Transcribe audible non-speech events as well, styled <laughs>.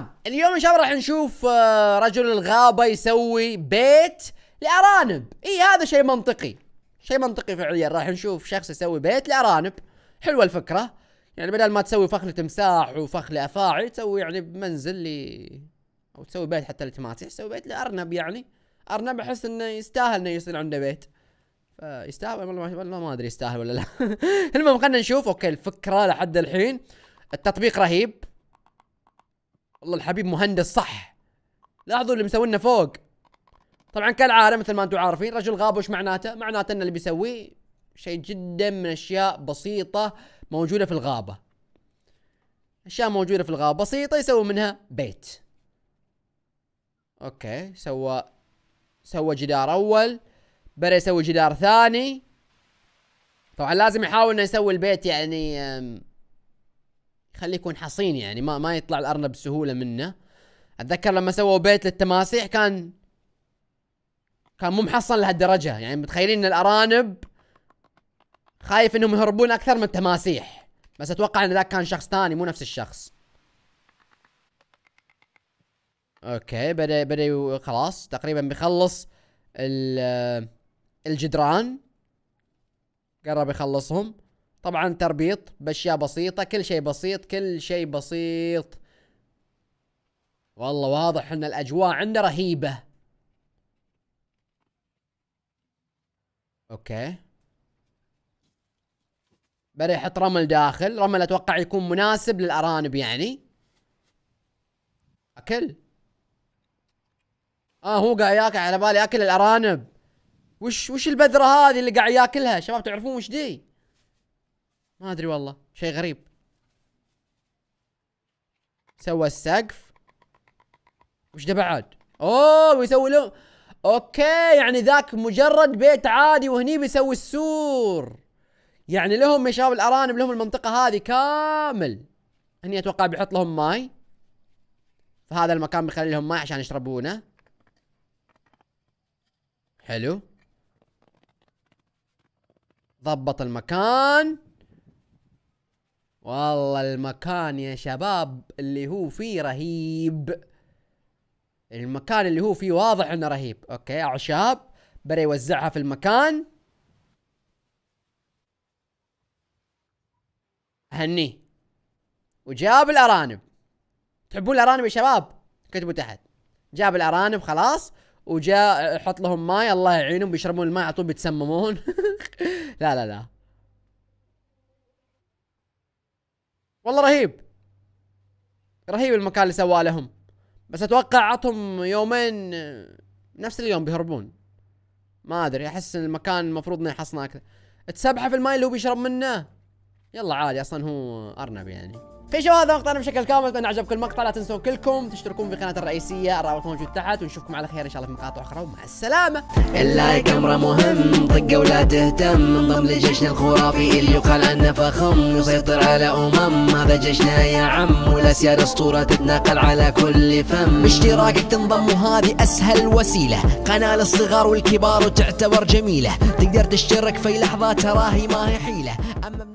شباب اليوم ان شاء الله راح نشوف آه، رجل الغابه يسوي بيت لارانب اي هذا شيء منطقي شيء منطقي فعليا راح نشوف شخص يسوي بيت لارانب حلوه الفكره يعني بدل ما تسوي فخ لتمساح وفخ لافاعي تسوي يعني بمنزل لي او تسوي بيت حتى لتماسيح تسوي بيت لارنب يعني ارنب احس انه يستاهل انه يصير عنده بيت يستاهل والله ما ادري يستاهل ولا لا <laughs> المهم خلينا نشوف اوكي الفكره لحد الحين التطبيق رهيب والله الحبيب مهندس صح لاحظوا اللي مسوينا فوق طبعا كالعاده مثل ما انتم عارفين رجل غاب وش معناته؟ معناته ان اللي بيسويه شيء جدا من اشياء بسيطه موجوده في الغابه. اشياء موجوده في الغابه بسيطه يسوي منها بيت. اوكي سوى سوى جدار اول بدا يسوي جدار ثاني طبعا لازم يحاول انه يسوي البيت يعني خليه يكون حصين يعني ما ما يطلع الارنب بسهوله منه اتذكر لما سووا بيت للتماسيح كان كان مو محصن لهالدرجه يعني متخيلين ان الارانب خايف انهم يهربون اكثر من التماسيح بس اتوقع ان ذاك كان شخص ثاني مو نفس الشخص اوكي بدا بدا خلاص تقريبا بيخلص الجدران قرب يخلصهم طبعا تربيط باشياء بسيطة كل شيء بسيط كل شيء بسيط والله واضح ان الاجواء عندنا رهيبة اوكي بدأ يحط رمل داخل رمل اتوقع يكون مناسب للارانب يعني اكل اه هو قاعد ياكل على بالي اكل الارانب وش وش البذرة هذه اللي قاعد ياكلها شباب تعرفون وش دي ما ادري والله شيء غريب سوى السقف وش ده بعد اوه بيسوي له اوكي يعني ذاك مجرد بيت عادي وهني بيسوي السور يعني لهم يا شباب الارانب لهم المنطقه هذه كامل هني اتوقع بيحط لهم ماي فهذا المكان بيخلي لهم ماي عشان يشربونه حلو ضبط المكان والله المكان يا شباب اللي هو فيه رهيب المكان اللي هو فيه واضح انه رهيب اوكي اعشاب بري يوزعها في المكان هني وجاب الارانب تحبون الارانب يا شباب كتبوا تحت جاب الارانب خلاص وجاء حط لهم ماي الله يعينهم بيشربون الماي على طول بيتسممون <laughs> لا لا لا والله رهيب رهيب المكان اللي سواه لهم بس اتوقع عطهم يومين نفس اليوم بيهربون ما ادري احس ان المكان المفروض انه يحصنه اكثر تسبحه في الماي اللي هو بيشرب منه يلا عادي اصلا هو ارنب يعني في شو هذا مقطعنا بشكل كامل اتمنى عجبكم المقطع لا تنسوا كلكم تشتركون في قناه الرئيسيه الرابط موجود تحت ونشوفكم على خير ان شاء الله في مقاطع اخرى ومع السلامه اللايك امره مهم طقه ولا تهتم انضم لجيشنا الخرافي اللي يقال عنه فخم يسيطر على امم هذا جيشنا يا عم والاسياد اسطوره تتناقل على كل فم باشتراكك تنضم وهذه اسهل وسيله قناه للصغار والكبار وتعتبر جميله تقدر تشترك في لحظه تراهي ما هي حيله اما